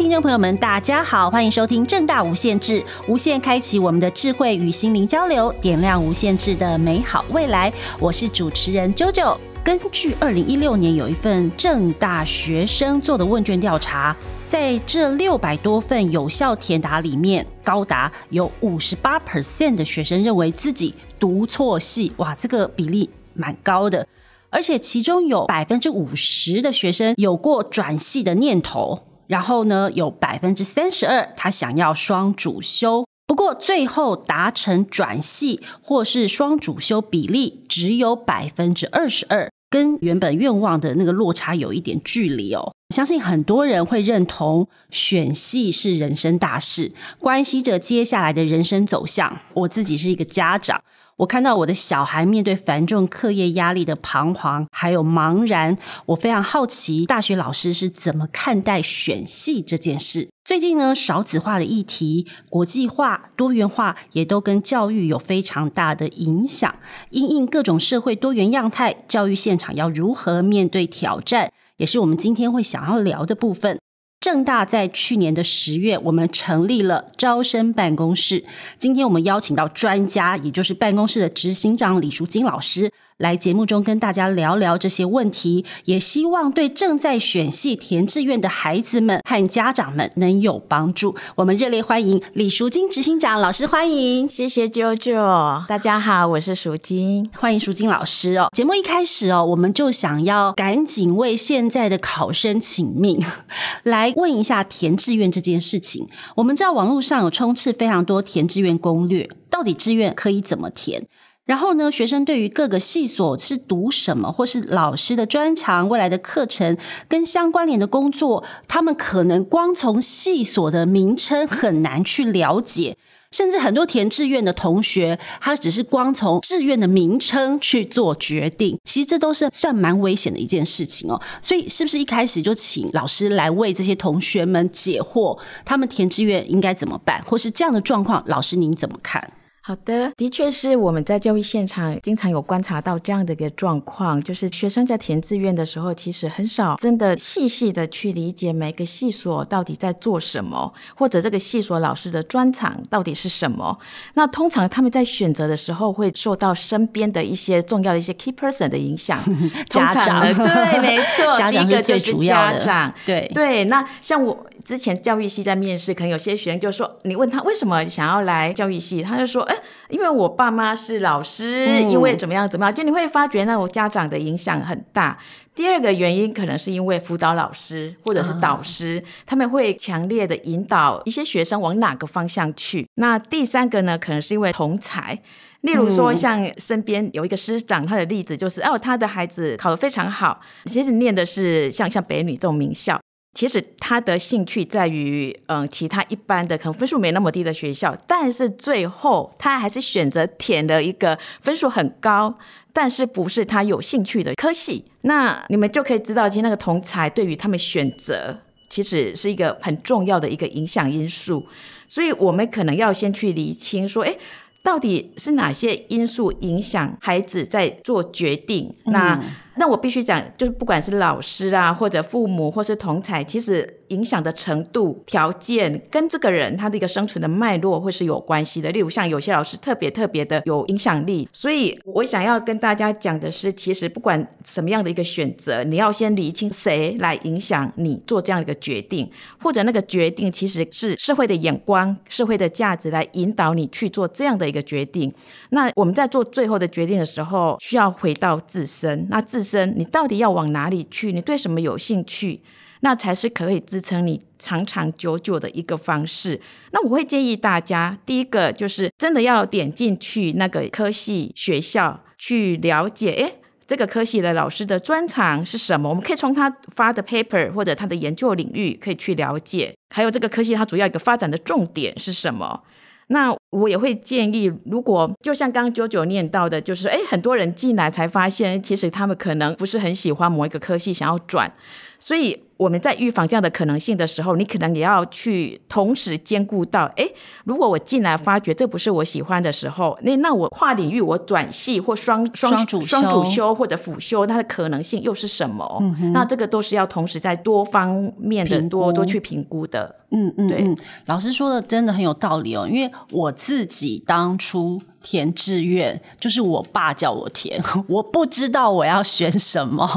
听众朋友们，大家好，欢迎收听正大无限制，无限开启我们的智慧与心灵交流，点亮无限制的美好未来。我是主持人 JoJo。根据二零一六年有一份正大学生做的问卷调查，在这六百多份有效填答里面，高达有五十八 percent 的学生认为自己读错系，哇，这个比例蛮高的，而且其中有百分之五十的学生有过转系的念头。然后呢，有百分之三十二，他想要双主修，不过最后达成转系或是双主修比例只有百分之二十二。跟原本愿望的那个落差有一点距离哦，相信很多人会认同选系是人生大事，关系着接下来的人生走向。我自己是一个家长，我看到我的小孩面对繁重课业压力的彷徨，还有茫然，我非常好奇大学老师是怎么看待选系这件事。最近呢，少子化的议题、国际化、多元化也都跟教育有非常大的影响，因应各种社会多元样态，教育现场要如何面对挑战，也是我们今天会想要聊的部分。正大在去年的十月，我们成立了招生办公室。今天我们邀请到专家，也就是办公室的执行长李淑金老师。来节目中跟大家聊聊这些问题，也希望对正在选系填志愿的孩子们和家长们能有帮助。我们热烈欢迎李淑金执行长老师，欢迎，谢谢舅舅，大家好，我是淑金，欢迎淑金老师哦。节目一开始哦，我们就想要赶紧为现在的考生请命，来问一下填志愿这件事情。我们知道网络上有充斥非常多填志愿攻略，到底志愿可以怎么填？然后呢？学生对于各个系所是读什么，或是老师的专长、未来的课程跟相关联的工作，他们可能光从系所的名称很难去了解，甚至很多填志愿的同学，他只是光从志愿的名称去做决定。其实这都是算蛮危险的一件事情哦。所以是不是一开始就请老师来为这些同学们解惑？他们填志愿应该怎么办？或是这样的状况，老师您怎么看？好的，的确是我们在教育现场经常有观察到这样的一个状况，就是学生在填志愿的时候，其实很少真的细细的去理解每个系所到底在做什么，或者这个系所老师的专长到底是什么。那通常他们在选择的时候，会受到身边的一些重要的一些 key person 的影响，家长对，没错，家长是最主要的，对对。那像我。之前教育系在面试，可能有些学生就说：“你问他为什么想要来教育系，他就说：‘哎，因为我爸妈是老师，因为怎么样怎么样。’就你会发觉那种家长的影响很大。第二个原因可能是因为辅导老师或者是导师，他们会强烈的引导一些学生往哪个方向去。那第三个呢，可能是因为同才，例如说像身边有一个师长，他的例子就是：哦，他的孩子考得非常好，其实念的是像像北女这种名校。”其实他的兴趣在于，嗯，其他一般的可能分数没那么低的学校，但是最后他还是选择填了一个分数很高，但是不是他有兴趣的科系。那你们就可以知道，其实那个同才对于他们选择其实是一个很重要的一个影响因素。所以，我们可能要先去厘清，说，诶。到底是哪些因素影响孩子在做决定？那。那我必须讲，就是不管是老师啊，或者父母，或是同才，其实。影响的程度、条件跟这个人他的一个生存的脉络，会是有关系的。例如，像有些老师特别特别的有影响力，所以我想要跟大家讲的是，其实不管什么样的一个选择，你要先理清谁来影响你做这样一个决定，或者那个决定其实是社会的眼光、社会的价值来引导你去做这样的一个决定。那我们在做最后的决定的时候，需要回到自身。那自身你到底要往哪里去？你对什么有兴趣？那才是可以支撑你长长久久的一个方式。那我会建议大家，第一个就是真的要点进去那个科系学校去了解，哎，这个科系的老师的专长是什么？我们可以从他发的 paper 或者他的研究领域可以去了解。还有这个科系它主要一个发展的重点是什么？那我也会建议，如果就像刚九九念到的，就是诶很多人进来才发现，其实他们可能不是很喜欢某一个科系，想要转，所以。我们在预防这样的可能性的时候，你可能也要去同时兼顾到，哎，如果我进来发觉这不是我喜欢的时候，那那我跨领域、我转系或双双双主修或者辅修，它的可能性又是什么？那这个都是要同时在多方面的多多去评估的。嗯嗯对，老师说的真的很有道理哦。因为我自己当初填志愿，就是我爸叫我填，我不知道我要选什么，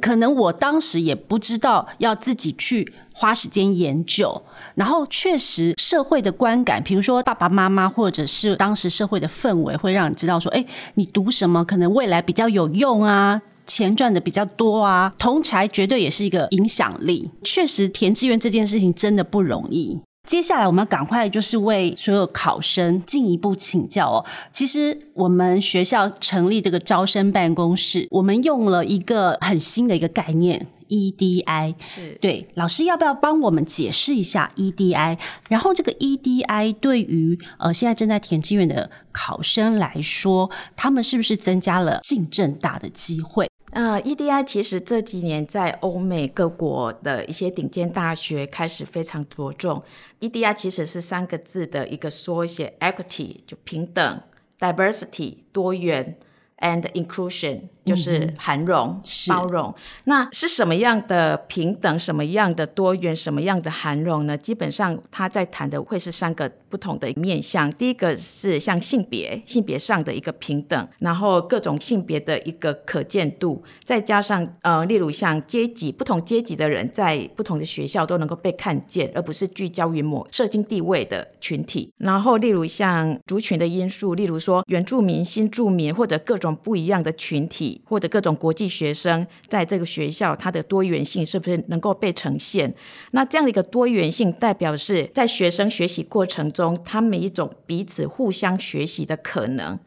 可能我当时也不知道要自己去花时间研究。然后确实社会的观感，比如说爸爸妈妈或者是当时社会的氛围，会让你知道说，哎，你读什么可能未来比较有用啊。钱赚的比较多啊，同台绝对也是一个影响力。确实，填志愿这件事情真的不容易。接下来，我们要赶快就是为所有考生进一步请教哦。其实，我们学校成立这个招生办公室，我们用了一个很新的一个概念 EDI。是对，老师要不要帮我们解释一下 EDI？然后，这个 EDI 对于呃现在正在填志愿的考生来说，他们是不是增加了竞争大的机会？那 EDI 其实这几年在欧美各国的一些顶尖大学开始非常着重。EDI 其实是三个字的一个缩写 equity 就平等，diversity 多元，and inclusion。就是涵容、包容，那是什么样的平等？什么样的多元？什么样的涵容呢？基本上，他在谈的会是三个不同的面向。第一个是像性别，性别上的一个平等，然后各种性别的一个可见度，再加上呃，例如像阶级，不同阶级的人在不同的学校都能够被看见，而不是聚焦于某社经地位的群体。然后，例如像族群的因素，例如说原住民、新住民或者各种不一样的群体。或者各种国际学生在这个学校，它的多元性是不是能够被呈现？那这样的一个多元性，代表是在学生学习过程中，他们一种彼此互相学习的可能。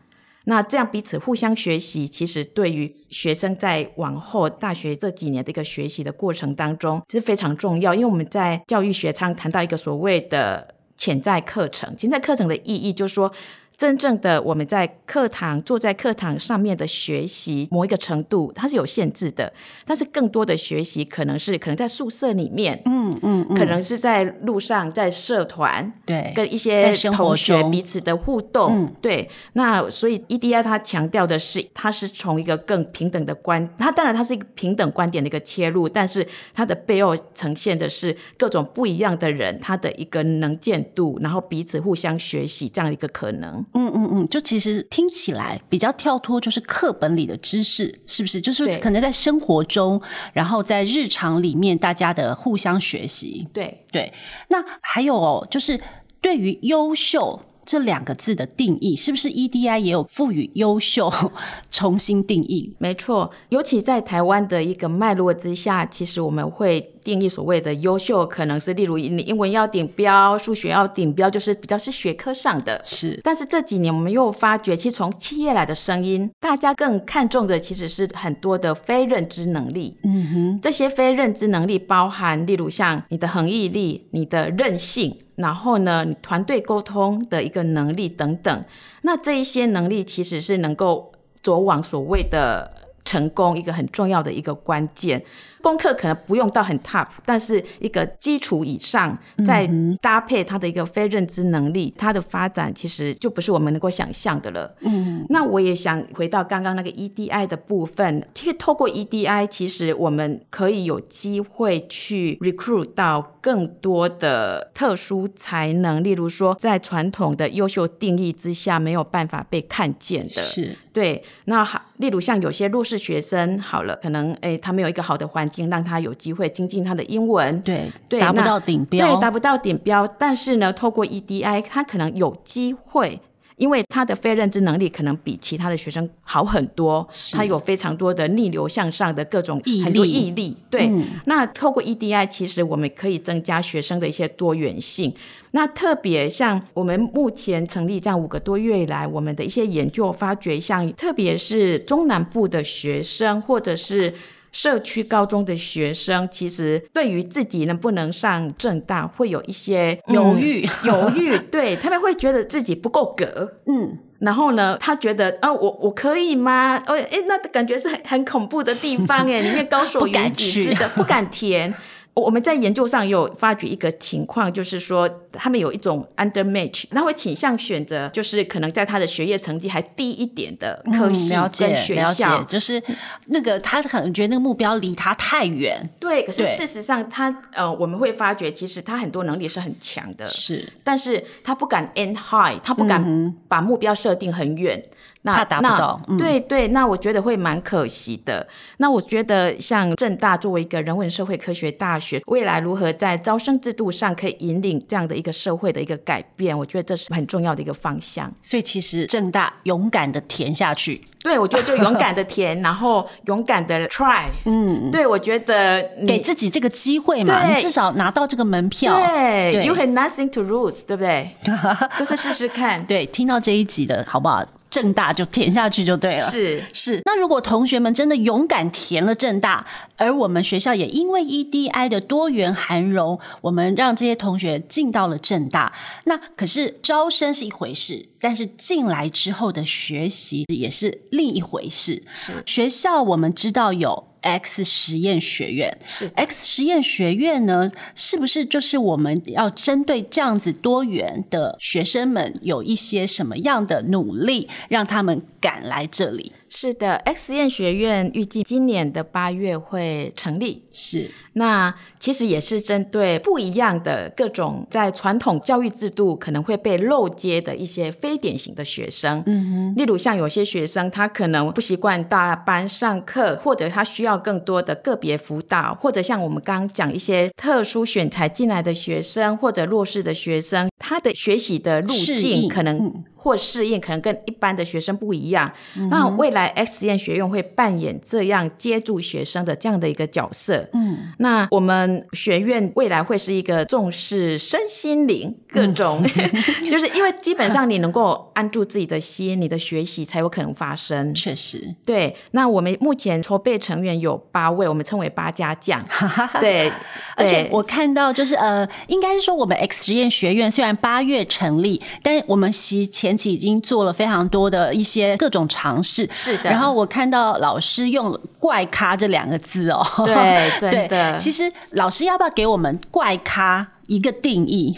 那这样彼此互相学习，其实对于学生在往后大学这几年的一个学习的过程当中，是非常重要。因为我们在教育学上谈到一个所谓的潜在课程，潜在课程的意义就是说。真正的我们在课堂坐在课堂上面的学习某一个程度它是有限制的，但是更多的学习可能是可能在宿舍里面，嗯嗯，可能是在路上在社团，对，跟一些同学彼此的互动，对。那所以 e d i 它强调的是它是从一个更平等的观，它当然它是一个平等观点的一个切入，但是它的背后呈现的是各种不一样的人他的一个能见度，然后彼此互相学习这样一个可能。嗯嗯嗯，就其实听起来比较跳脱，就是课本里的知识，是不是？就是可能在生活中，然后在日常里面，大家的互相学习。对对。那还有哦，就是，对于“优秀”这两个字的定义，是不是 EDI 也有赋予“优秀” 重新定义？没错，尤其在台湾的一个脉络之下，其实我们会。定义所谓的优秀，可能是例如你英文要顶标，数学要顶标，就是比较是学科上的。是，但是这几年我们又发觉，其实从企业来的声音，大家更看重的其实是很多的非认知能力。嗯哼，这些非认知能力包含，例如像你的恒毅力、你的韧性，然后呢，你团队沟通的一个能力等等。那这一些能力其实是能够走往所谓的成功一个很重要的一个关键。功课可能不用到很 top，但是一个基础以上，再搭配他的一个非认知能力，他的发展其实就不是我们能够想象的了。嗯，那我也想回到刚刚那个 E D I 的部分，其实透过 E D I，其实我们可以有机会去 recruit 到更多的特殊才能，例如说在传统的优秀定义之下没有办法被看见的，是对。那好，例如像有些弱势学生，好了，可能诶他没有一个好的环。境。已让他有机会精进他的英文，对对，达不到顶标，对，达不到顶标。但是呢，透过 EDI，他可能有机会，因为他的非认知能力可能比其他的学生好很多，他有非常多的逆流向上的各种毅力，很多毅力。对，那透过 EDI，其实我们可以增加学生的一些多元性。那特别像我们目前成立这样五个多月以来，我们的一些研究发掘，像特别是中南部的学生，或者是。社区高中的学生其实对于自己能不能上正大，会有一些犹豫，犹豫，对他们会觉得自己不够格，嗯，然后呢，他觉得，呃，我我可以吗？哦，哎，那感觉是很很恐怖的地方，哎，里面高手 不敢去的，不敢填。我们在研究上有发觉一个情况，就是说他们有一种 undermatch，那会倾向选择就是可能在他的学业成绩还低一点的科系跟学校，就是那个他可能觉得那个目标离他太远。对，可是事实上他呃，我们会发觉其实他很多能力是很强的，是，但是他不敢 end high，他不敢把目标设定很远。那不到，对对，那我觉得会蛮可惜的。那我觉得像正大作为一个人文社会科学大学，未来如何在招生制度上可以引领这样的一个社会的一个改变，我觉得这是很重要的一个方向。所以其实正大勇敢的填下去，对，我觉得就勇敢的填，然后勇敢的 try，嗯，对我觉得给自己这个机会嘛，你至少拿到这个门票，对，you have nothing to lose，对不对？就是试试看。对，听到这一集的好不好？正大就填下去就对了。是是，那如果同学们真的勇敢填了正大，而我们学校也因为 EDI 的多元涵容，我们让这些同学进到了正大，那可是招生是一回事，但是进来之后的学习也是另一回事。是学校我们知道有。X 实验学院，是 X 实验学院呢？是不是就是我们要针对这样子多元的学生们，有一些什么样的努力，让他们赶来这里？是的，X 验学院预计今年的八月会成立。是，那其实也是针对不一样的各种在传统教育制度可能会被漏接的一些非典型的学生。嗯哼，例如像有些学生，他可能不习惯大班上课，或者他需要更多的个别辅导，或者像我们刚讲一些特殊选材进来的学生，或者弱势的学生，他的学习的路径可能。或适应可能跟一般的学生不一样，那未来 X 实验学院会扮演这样接住学生的这样的一个角色。嗯，那我们学院未来会是一个重视身心灵各种，就是因为基本上你能够安住自己的心，你的学习才有可能发生。确实，对。那我们目前筹备成员有八位，我们称为八家将。对，而且我看到就是呃，应该是说我们 X 实验学院虽然八月成立，但我们其前。起已经做了非常多的一些各种尝试，是的。然后我看到老师用“怪咖”这两个字哦，对，对的。其实老师要不要给我们“怪咖”一个定义？“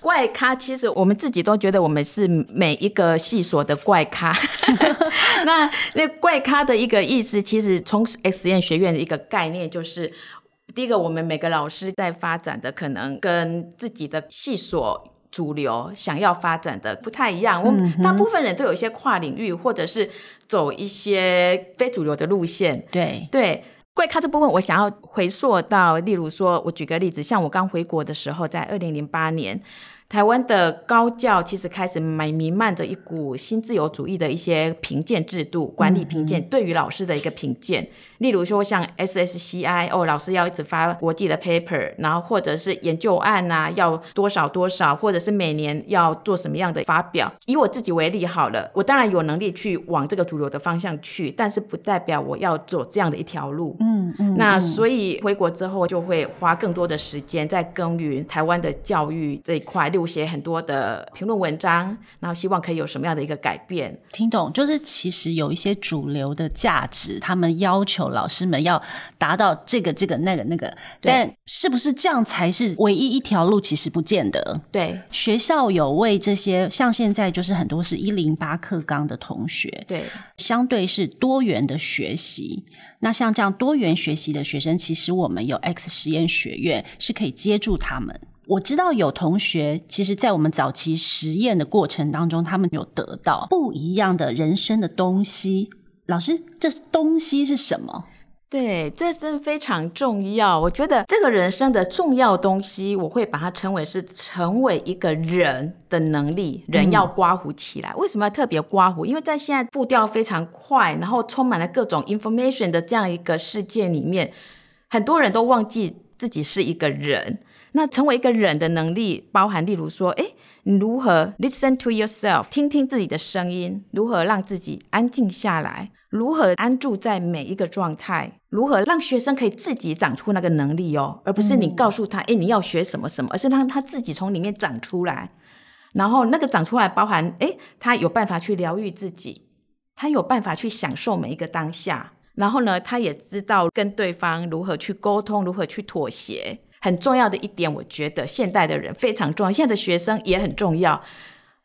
怪咖”其实我们自己都觉得我们是每一个系所的怪咖。那那“怪咖”的一个意思，其实从实验学院的一个概念，就是第一个，我们每个老师在发展的可能跟自己的系所。主流想要发展的不太一样，我们大部分人都有一些跨领域，或者是走一些非主流的路线。对对，关咖这部分，我想要回溯到，例如说，我举个例子，像我刚回国的时候，在二零零八年。台湾的高教其实开始蛮弥漫着一股新自由主义的一些评鉴制度，管理评鉴对于老师的一个评鉴，例如说像 SSCI 哦，老师要一直发国际的 paper，然后或者是研究案啊，要多少多少，或者是每年要做什么样的发表。以我自己为例好了，我当然有能力去往这个主流的方向去，但是不代表我要走这样的一条路。嗯，嗯，那所以回国之后就会花更多的时间在耕耘台湾的教育这一块。写很多的评论文章，然后希望可以有什么样的一个改变？听懂就是，其实有一些主流的价值，他们要求老师们要达到这个这个那个那个，但是不是这样才是唯一一条路？其实不见得。对，学校有为这些，像现在就是很多是一零八课纲的同学，对，相对是多元的学习。那像这样多元学习的学生，其实我们有 X 实验学院是可以接住他们。我知道有同学，其实，在我们早期实验的过程当中，他们有得到不一样的人生的东西。老师，这东西是什么？对，这是非常重要。我觉得这个人生的重要东西，我会把它称为是成为一个人的能力。人要刮胡起来，为什么要特别刮胡？因为在现在步调非常快，然后充满了各种 information 的这样一个世界里面，很多人都忘记自己是一个人。那成为一个人的能力，包含例如说，哎，你如何 listen to yourself，听听自己的声音，如何让自己安静下来，如何安住在每一个状态，如何让学生可以自己长出那个能力哦，而不是你告诉他，哎，你要学什么什么，而是让他自己从里面长出来。然后那个长出来，包含哎，他有办法去疗愈自己，他有办法去享受每一个当下。然后呢，他也知道跟对方如何去沟通，如何去妥协。很重要的一点，我觉得现代的人非常重要，现在的学生也很重要。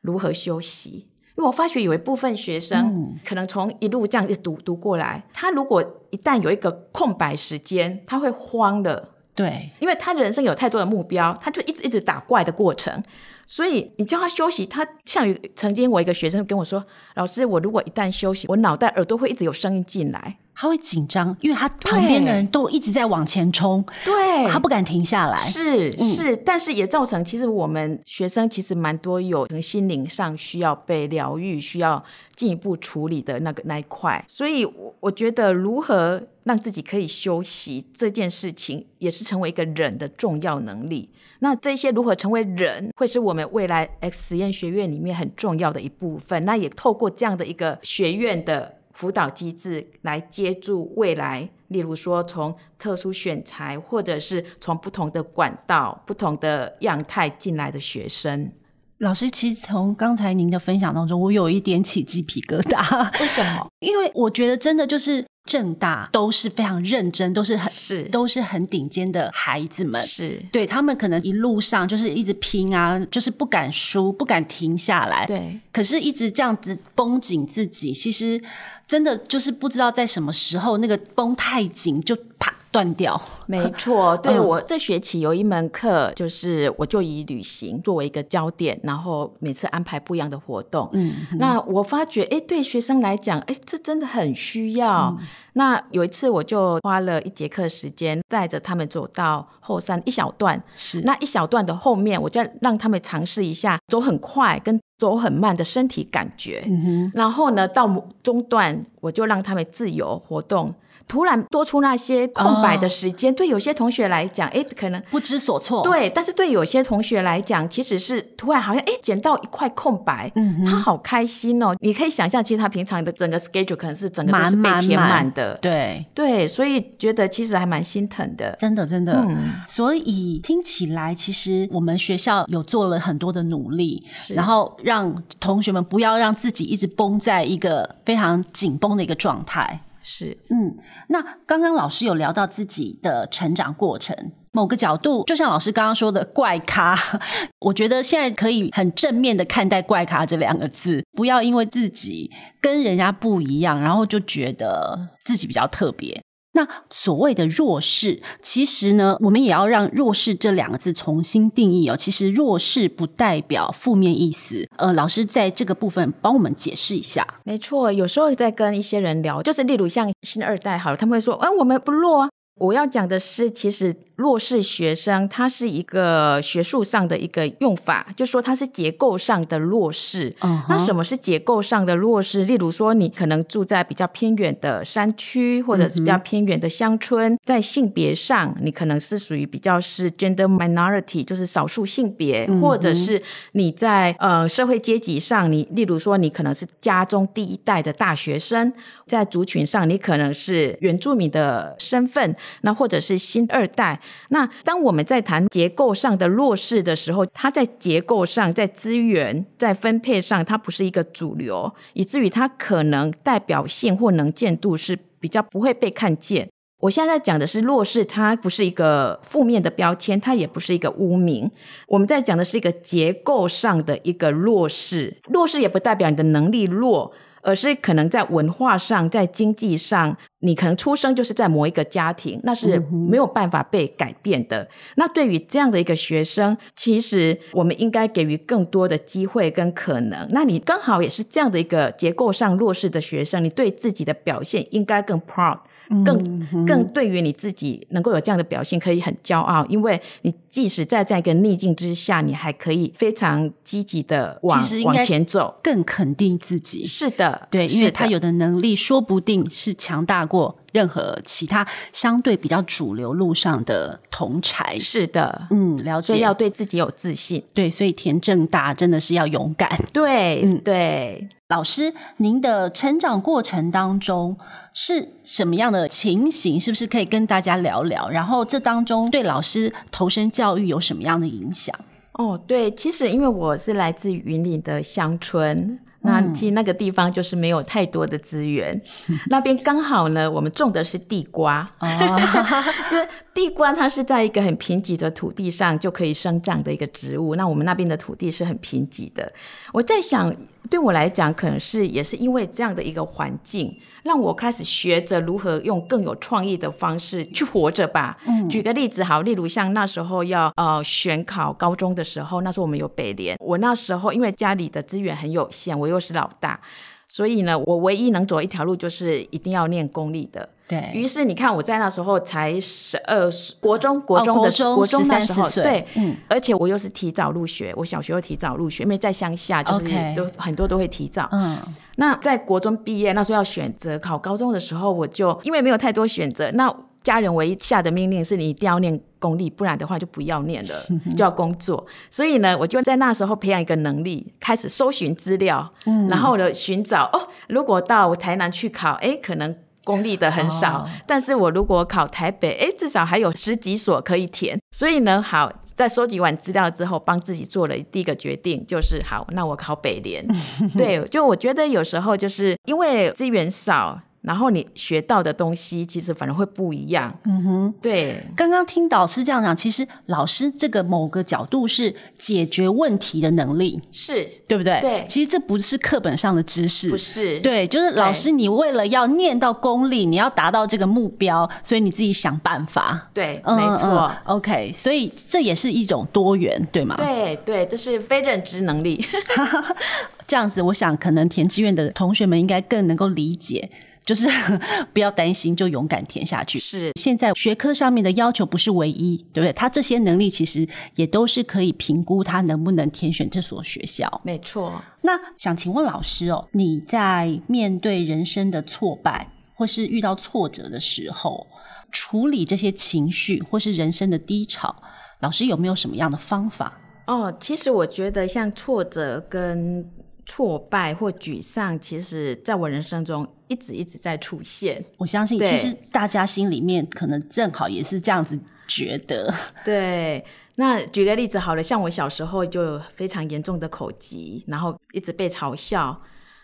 如何休息？因为我发觉有一部分学生，可能从一路这样读读过来，他如果一旦有一个空白时间，他会慌了。对，因为他人生有太多的目标，他就一直一直打怪的过程。所以你叫他休息，他像曾经我一个学生跟我说：“老师，我如果一旦休息，我脑袋耳朵会一直有声音进来。”他会紧张，因为他旁边的人都一直在往前冲，对，他不敢停下来。是是，但是也造成其实我们学生其实蛮多有可能心灵上需要被疗愈、需要进一步处理的那个那一块。所以，我我觉得如何让自己可以休息这件事情，也是成为一个人的重要能力。那这些如何成为人，会是我们未来 X 实验学院里面很重要的一部分。那也透过这样的一个学院的。辅导机制来接住未来，例如说从特殊选材，或者是从不同的管道、不同的样态进来的学生。老师，其实从刚才您的分享当中，我有一点起鸡皮疙瘩。为什么？因为我觉得真的就是正大都是非常认真，都是很是都是很顶尖的孩子们，是对他们可能一路上就是一直拼啊，就是不敢输，不敢停下来。对，可是一直这样子绷紧自己，其实真的就是不知道在什么时候那个绷太紧就啪断掉。没错，对我这学期有一门课，就是我就以旅行作为一个焦点，然后每次安排不一样的活动。嗯，那我发觉，哎，对学生来讲，哎，这真的很需要。那有一次，我就花了一节课时间带着他们走到后山一小段，是那一小段的后面，我就让他们尝试一下走很快跟走很慢的身体感觉。嗯哼，然后呢，到中段我就让他们自由活动，突然多出那些空白的时间。对有些同学来讲，哎，可能不知所措。对，但是对有些同学来讲，其实是突然好像哎，捡到一块空白，嗯，他好开心哦。你可以想象，其实他平常的整个 schedule 可能是整个都是被填满的。对对，所以觉得其实还蛮心疼的。真的真的。嗯，所以听起来其实我们学校有做了很多的努力，然后让同学们不要让自己一直绷在一个非常紧绷的一个状态。是，嗯，那刚刚老师有聊到自己的成长过程，某个角度，就像老师刚刚说的“怪咖”，我觉得现在可以很正面的看待“怪咖”这两个字，不要因为自己跟人家不一样，然后就觉得自己比较特别。那所谓的弱势，其实呢，我们也要让弱势这两个字重新定义哦。其实弱势不代表负面意思。呃，老师在这个部分帮我们解释一下。没错，有时候在跟一些人聊，就是例如像新二代，好了，他们会说，哎，我们不弱。啊，我要讲的是，其实弱势学生，它是一个学术上的一个用法，就说它是结构上的弱势。嗯。那什么是结构上的弱势？例如说，你可能住在比较偏远的山区，或者是比较偏远的乡村。在性别上，你可能是属于比较是 gender minority，就是少数性别，或者是你在呃社会阶级上，你例如说，你可能是家中第一代的大学生，在族群上，你可能是原住民的身份。那或者是新二代。那当我们在谈结构上的弱势的时候，它在结构上、在资源、在分配上，它不是一个主流，以至于它可能代表性或能见度是比较不会被看见。我现在讲的是弱势，它不是一个负面的标签，它也不是一个污名。我们在讲的是一个结构上的一个弱势，弱势也不代表你的能力弱。而是可能在文化上、在经济上，你可能出生就是在某一个家庭，那是没有办法被改变的。那对于这样的一个学生，其实我们应该给予更多的机会跟可能。那你刚好也是这样的一个结构上弱势的学生，你对自己的表现应该更 proud。更更对于你自己能够有这样的表现，可以很骄傲，因为你即使在这样一个逆境之下，你还可以非常积极的往往前走，更肯定自己。是的，对，因为他有的能力说不定是强大过任何其他相对比较主流路上的同才。是的，嗯，了解。要对自己有自信。对，所以田正大真的是要勇敢。对，嗯，对。老师，您的成长过程当中。是什么样的情形？是不是可以跟大家聊聊？然后这当中对老师投身教育有什么样的影响？哦，对，其实因为我是来自云林的乡村。那其实那个地方就是没有太多的资源，那边刚好呢，我们种的是地瓜，就地瓜，它是在一个很贫瘠的土地上就可以生长的一个植物。那我们那边的土地是很贫瘠的。我在想，对我来讲，可能是也是因为这样的一个环境，让我开始学着如何用更有创意的方式去活着吧。举个例子，好，例如像那时候要呃选考高中的时候，那时候我们有北联，我那时候因为家里的资源很有限，我又都是老大，所以呢，我唯一能走一条路就是一定要念公立的。对于是，你看我在那时候才十二国中国中的国中的时候，对，嗯，而且我又是提早入学，我小学又提早入学，因为在乡下就是都很多都会提早。嗯，那在国中毕业那时候要选择考高中的时候，我就因为没有太多选择，那。家人唯一下的命令是你一定要念公立，不然的话就不要念了，就要工作。所以呢，我就在那时候培养一个能力，开始搜寻资料，然后呢寻找哦，如果到台南去考，哎，可能公立的很少；但是我如果考台北，哎，至少还有十几所可以填。所以呢，好，在收集完资料之后，帮自己做了第一个决定，就是好，那我考北联。对，就我觉得有时候就是因为资源少。然后你学到的东西，其实反而会不一样。嗯哼，对。刚刚听导师这样讲，其实老师这个某个角度是解决问题的能力，是对不对？对。其实这不是课本上的知识，不是。对，就是老师，你为了要念到功力，你要达到这个目标，所以你自己想办法。对，没错。OK，所以这也是一种多元，对吗？对对，这是非认知能力。这样子，我想可能填志愿的同学们应该更能够理解。就是 不要担心，就勇敢填下去。是，现在学科上面的要求不是唯一，对不对？他这些能力其实也都是可以评估他能不能填选这所学校。没错。那想请问老师哦，你在面对人生的挫败或是遇到挫折的时候，处理这些情绪或是人生的低潮，老师有没有什么样的方法？哦，其实我觉得像挫折跟。挫败或沮丧，其实在我人生中一直一直在出现。我相信，其实大家心里面可能正好也是这样子觉得。对，那举个例子好了，像我小时候就非常严重的口疾，然后一直被嘲笑，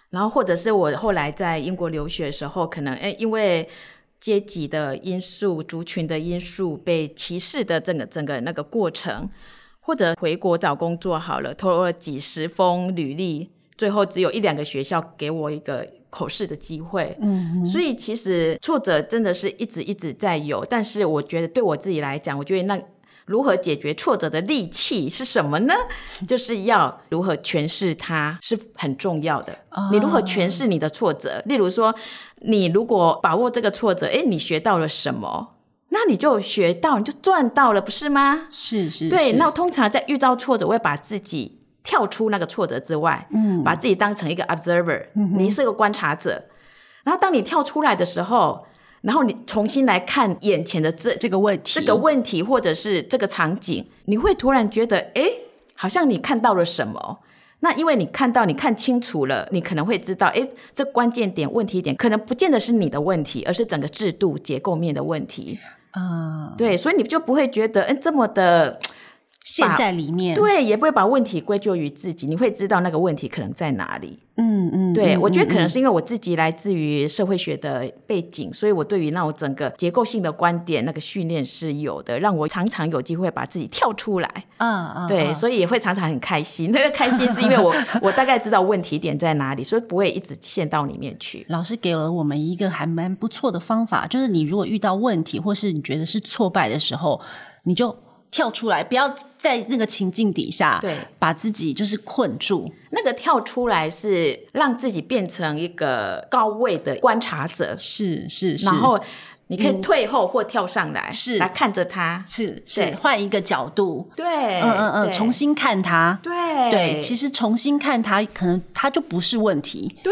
然后或者是我后来在英国留学时候，可能哎因为阶级的因素、族群的因素被歧视的整个整个那个过程，或者回国找工作好了，投了几十封履历。最后只有一两个学校给我一个口试的机会，嗯，所以其实挫折真的是一直一直在有，但是我觉得对我自己来讲，我觉得那如何解决挫折的利器是什么呢？就是要如何诠释它是很重要的。你如何诠释你的挫折？例如说，你如果把握这个挫折，哎，你学到了什么？那你就学到，你就赚到了，不是吗？是是，对。那通常在遇到挫折，我会把自己。跳出那个挫折之外，嗯，把自己当成一个 observer，你是一个观察者。然后当你跳出来的时候，然后你重新来看眼前的这这个问题、这个问题或者是这个场景，你会突然觉得，哎，好像你看到了什么？那因为你看到、你看清楚了，你可能会知道，哎，这关键点、问题点，可能不见得是你的问题，而是整个制度结构面的问题。嗯，对，所以你就不会觉得，哎，这么的。陷在里面，对，也不会把问题归咎于自己。你会知道那个问题可能在哪里。嗯嗯，对，我觉得可能是因为我自己来自于社会学的背景，所以我对于那种整个结构性的观点，那个训练是有的，让我常常有机会把自己跳出来。嗯嗯，对，所以也会常常很开心。那个开心是因为我，我大概知道问题点在哪里，所以不会一直陷到里面去。老师给了我们一个还蛮不错的方法，就是你如果遇到问题，或是你觉得是挫败的时候，你就。跳出来，不要在那个情境底下，对，把自己就是困住。那个跳出来是让自己变成一个高位的观察者，是是，然后你可以退后或跳上来，是来看着他，是是，换一个角度，对，嗯嗯嗯，重新看他，对对，其实重新看他，可能他就不是问题，对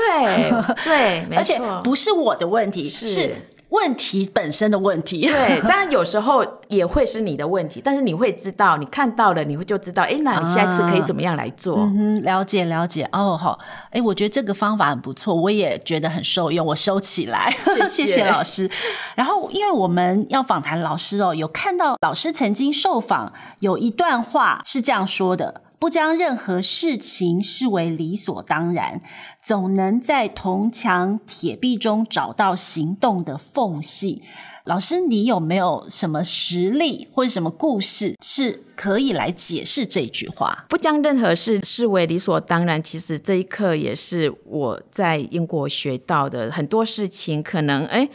对，而且不是我的问题是。问题本身的问题，对，当然有时候也会是你的问题，但是你会知道，你看到了，你会就知道，哎，那你下次可以怎么样来做？了解了解哦，好，哎，我觉得这个方法很不错，我也觉得很受用，我收起来，谢谢 老师。然后因为我们要访谈老师哦，有看到老师曾经受访有一段话是这样说的。不将任何事情视为理所当然，总能在铜墙铁壁中找到行动的缝隙。老师，你有没有什么实例或者什么故事是可以来解释这句话？不将任何事视为理所当然，其实这一刻也是我在英国学到的很多事情，可能哎。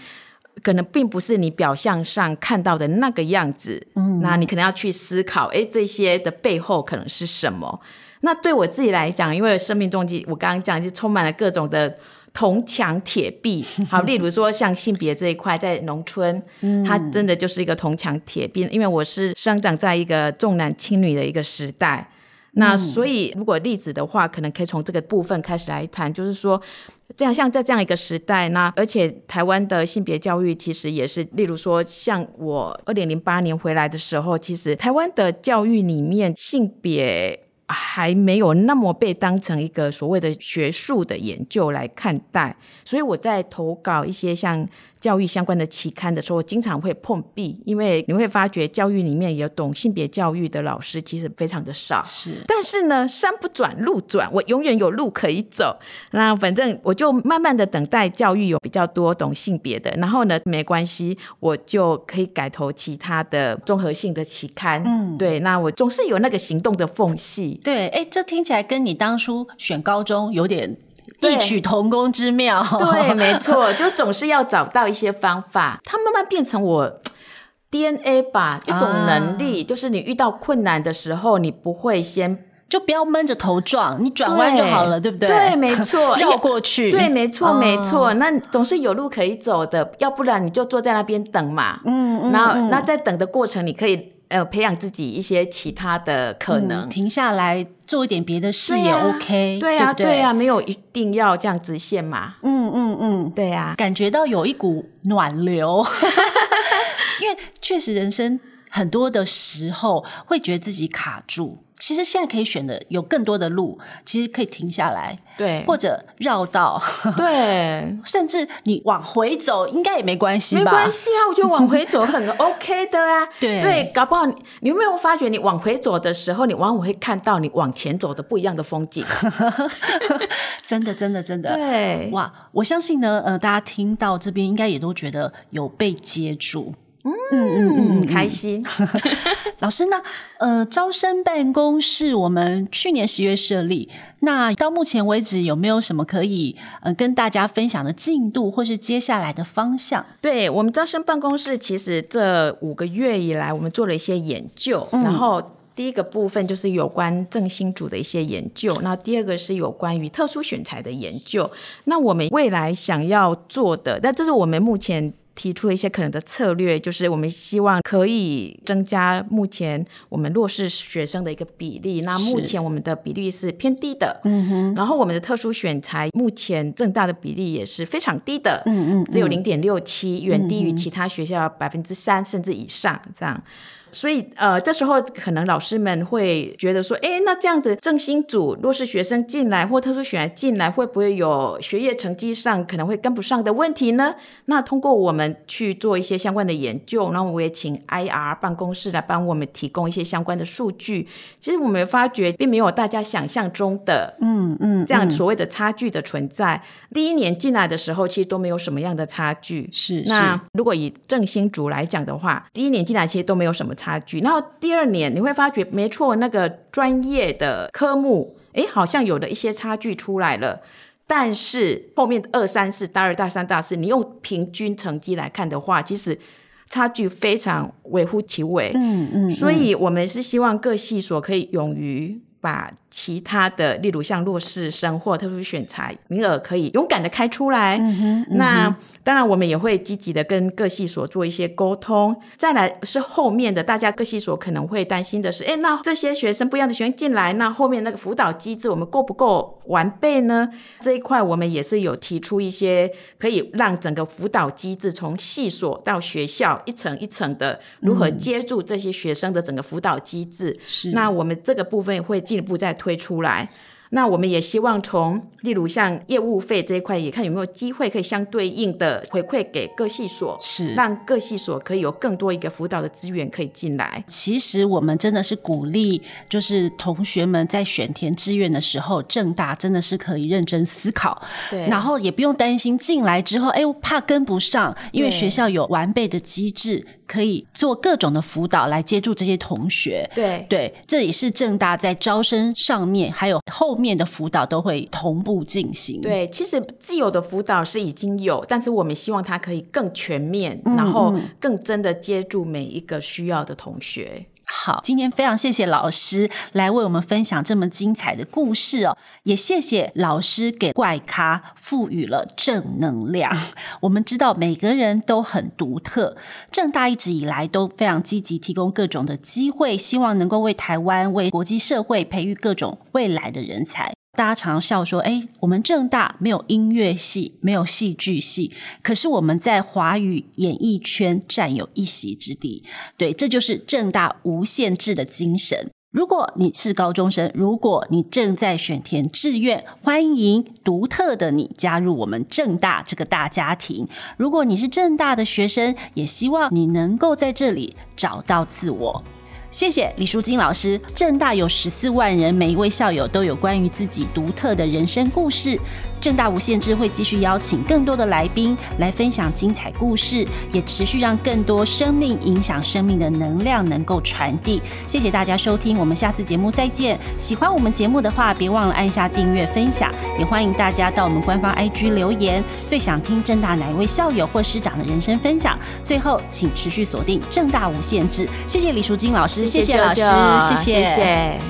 可能并不是你表象上看到的那个样子，嗯，那你可能要去思考，哎，这些的背后可能是什么？那对我自己来讲，因为生命中际，我刚刚讲就充满了各种的铜墙铁壁。好，例如说像性别这一块，在农村，它真的就是一个铜墙铁壁，因为我是生长在一个重男轻女的一个时代。那所以，如果例子的话，可能可以从这个部分开始来谈，就是说。这样像在这样一个时代，那而且台湾的性别教育其实也是，例如说像我二零零八年回来的时候，其实台湾的教育里面性别还没有那么被当成一个所谓的学术的研究来看待，所以我在投稿一些像。教育相关的期刊的时候，我经常会碰壁，因为你会发觉教育里面有懂性别教育的老师其实非常的少。是，但是呢，山不转路转，我永远有路可以走。那反正我就慢慢的等待教育有比较多懂性别的，然后呢，没关系，我就可以改投其他的综合性的期刊。嗯，对，那我总是有那个行动的缝隙。对，哎，这听起来跟你当初选高中有点。异曲同工之妙，对，没错，就总是要找到一些方法。它慢慢变成我 DNA 吧，一种能力，就是你遇到困难的时候，你不会先就不要闷着头撞，你转弯就好了，对不对？对，没错，绕过去。对，没错，没错。那总是有路可以走的，要不然你就坐在那边等嘛。嗯嗯。然后，那在等的过程，你可以。呃，培养自己一些其他的可能，停下来做一点别的事也 OK。对呀，对呀，没有一定要这样直线嘛。嗯嗯嗯，对呀，感觉到有一股暖流，因为确实人生很多的时候会觉得自己卡住。其实现在可以选的有更多的路，其实可以停下来，对，或者绕道，对，甚至你往回走应该也没关系，没关系啊，我觉得往回走很 OK 的啊，对对，搞不好你有没有发觉，你往回走的时候，你往往会看到你往前走的不一样的风景，真的真的真的，对，哇，我相信呢，呃，大家听到这边应该也都觉得有被接住。嗯嗯嗯，开心。老师，那呃，招生办公室我们去年十月设立，那到目前为止有没有什么可以呃跟大家分享的进度，或是接下来的方向？对我们招生办公室，其实这五个月以来，我们做了一些研究，然后第一个部分就是有关正新组的一些研究，那第二个是有关于特殊选材的研究。那我们未来想要做的，但这是我们目前。提出了一些可能的策略，就是我们希望可以增加目前我们弱势学生的一个比例。那目前我们的比例是偏低的，嗯哼。然后我们的特殊选材目前正大的比例也是非常低的，嗯嗯，只有零点六七，远低于其他学校百分之三甚至以上，这样。所以，呃，这时候可能老师们会觉得说，哎，那这样子正新组若是学生进来或特殊员进来，会不会有学业成绩上可能会跟不上的问题呢？那通过我们去做一些相关的研究，那我也请 I R 办公室来帮我们提供一些相关的数据。其实我们发觉并没有大家想象中的，嗯嗯，这样所谓的差距的存在。第一年进来的时候，其实都没有什么样的差距。是，那如果以正新组来讲的话，第一年进来其实都没有什么差。差距，然后第二年你会发觉，没错，那个专业的科目，哎，好像有的一些差距出来了。但是后面二三四大二大三大四，你用平均成绩来看的话，其实差距非常微乎其微。嗯嗯，所以我们是希望各系所可以勇于把。其他的，例如像弱势生或特殊选材名额，可以勇敢的开出来。那当然，我们也会积极的跟各系所做一些沟通。再来是后面的，大家各系所可能会担心的是，哎，那这些学生不一样的学生进来，那后面那个辅导机制我们够不够完备呢？这一块我们也是有提出一些可以让整个辅导机制从系所到学校一层一层的如何接住这些学生的整个辅导机制。是，那我们这个部分会进一步再。会出来，那我们也希望从例如像业务费这一块，也看有没有机会可以相对应的回馈给各系所，是让各系所可以有更多一个辅导的资源可以进来。其实我们真的是鼓励，就是同学们在选填志愿的时候，正大真的是可以认真思考，对，然后也不用担心进来之后，哎，怕跟不上，因为学校有完备的机制。可以做各种的辅导来接住这些同学，对对，这也是正大在招生上面还有后面的辅导都会同步进行。对，其实既有的辅导是已经有，但是我们希望它可以更全面，然后更真的接住每一个需要的同学。好，今天非常谢谢老师来为我们分享这么精彩的故事哦，也谢谢老师给怪咖赋予了正能量。我们知道每个人都很独特，正大一直以来都非常积极提供各种的机会，希望能够为台湾为国际社会培育各种未来的人才。大家常笑说：“哎，我们正大没有音乐系，没有戏剧系，可是我们在华语演艺圈占有一席之地。对，这就是正大无限制的精神。如果你是高中生，如果你正在选填志愿，欢迎独特的你加入我们正大这个大家庭。如果你是正大的学生，也希望你能够在这里找到自我。”谢谢李淑金老师。正大有十四万人，每一位校友都有关于自己独特的人生故事。正大无限制会继续邀请更多的来宾来分享精彩故事，也持续让更多生命影响生命的能量能够传递。谢谢大家收听，我们下次节目再见。喜欢我们节目的话，别忘了按下订阅、分享，也欢迎大家到我们官方 IG 留言，最想听正大哪一位校友或师长的人生分享。最后，请持续锁定正大无限制。谢谢李淑金老师，谢谢老师，谢谢。